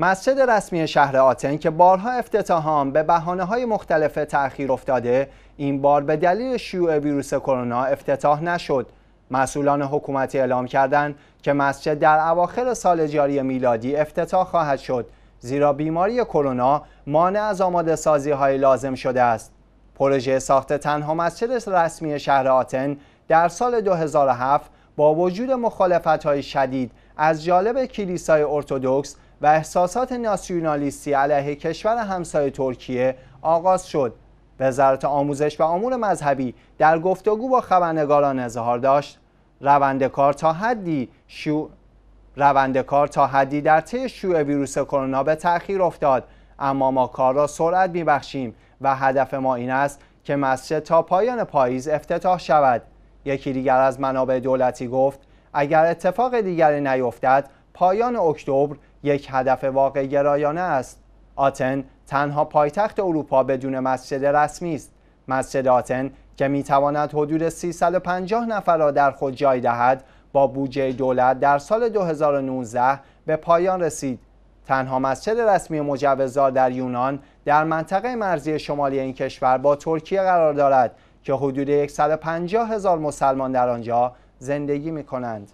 مسجد رسمی شهر آتن که بارها افتتاح به بحانه های مختلف تأخیر افتاده این بار به دلیل شیوع ویروس کرونا افتتاح نشد مسئولان حکومتی اعلام کردند که مسجد در اواخر سال جاری میلادی افتتاح خواهد شد زیرا بیماری کرونا مانع از آماده سازی های لازم شده است پروژه ساخت تنها مسجد رسمی شهر آتن در سال 2007 با وجود مخالفت های شدید از جالب کلیسای ارتودکس و احساسات ناسیونالیستی علیه کشور همسایه ترکیه آغاز شد وزارت آموزش و امور مذهبی در گفتگو با خبرنگاران اظهار داشت روند کار تا حدی شو... روند کار تا حدی در طی شیوع ویروس کرونا به تأخیر افتاد اما ما کار را سرعت میبخشیم و هدف ما این است که مسجد تا پایان پاییز افتتاح شود یکی دیگر از منابع دولتی گفت اگر اتفاق دیگری نیفتد پایان اکتبر یک هدف واقع گرایانه است آتن تنها پایتخت اروپا بدون مسجد رسمی است مسجد آتن که میتواند حدود 350 نفر را در خود جای دهد با بودجه دولت در سال 2019 به پایان رسید تنها مسجد رسمی مجوزدار در یونان در منطقه مرزی شمالی این کشور با ترکیه قرار دارد که حدود 150 هزار مسلمان در آنجا زندگی می کنند.